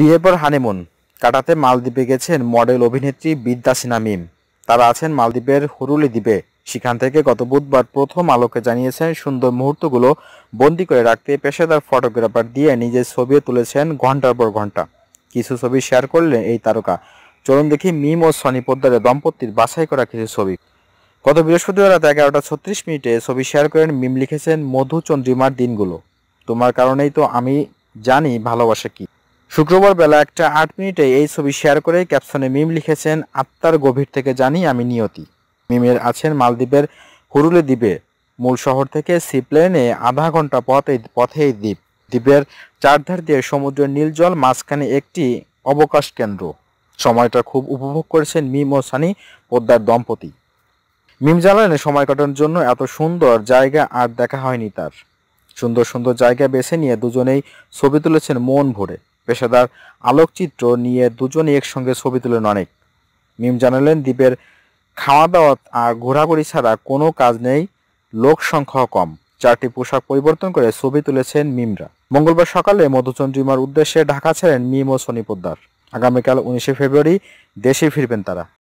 বিয়ের পর হানিমুন কাটাতে মালদ্বীপে গেছেন মডেল অভিনেত্রী বিদ্যা সিনা মিম তারা আছেন মালদ্বীপের হুরুলি দ্বীপে সেখান থেকে গত বুধবার প্রথম আলোকে জানিয়েছেন সুন্দর মুহূর্তগুলো বন্দি করে রাখতে পেশাদার ফটোগ্রাফার দিয়ে নিজের ছবিও তুলেছেন ঘন্টার পর ঘন্টা কিছু ছবি শেয়ার করলেন এই তারকা চলুন দেখি মিম ও সনি পোদ্দারের দম্পতির বাছাই করা কিছু ছবি গত বৃহস্পতিবার রাত এগারোটা ছত্রিশ মিনিটে ছবি শেয়ার করেন মিম লিখেছেন মধুচন্দ্রিমার দিনগুলো তোমার কারণেই তো আমি জানি ভালোবাসা কি শুক্রবার বেলা একটা আট মিনিটে এই ছবি শেয়ার করে ক্যাপশনে মিম লিখেছেন আত্মার গভীর থেকে জানি আমি নিয়তি মিমের আছেন মালদ্বীপের হুরুলে দ্বীপে মূল শহর থেকে সিপ্লেনে আধা ঘন্টা পথে পথে এই দ্বীপ দ্বীপের চারধার দিয়ে সমুদ্রের নীল জল মাঝখানে একটি অবকাশ কেন্দ্র সময়টা খুব উপভোগ করেছেন মিম ও সানি পোদ্দার দম্পতি মিম জানালেন সময় কাটানোর জন্য এত সুন্দর জায়গা আর দেখা হয়নি তার সুন্দর সুন্দর জায়গা বেছে নিয়ে দুজনেই ছবি তুলেছেন মন ভরে পেশাদার আলোকচিত্র নিয়ে দুজনই একসঙ্গে ছবি তুলেন অনেক মিম জানালেন দ্বীপের খাওয়া দাওয়া আর ঘোরাঘুরি ছাড়া কোনো কাজ নেই লোক সংখ্যা কম চারটি পোশাক পরিবর্তন করে ছবি তুলেছেন মিমরা মঙ্গলবার সকালে মধুচন্দ্রিমার উদ্দেশ্যে ঢাকা ছেড়েন মিম ও সনি আগামীকাল উনিশে ফেব্রুয়ারি দেশে ফিরবেন তারা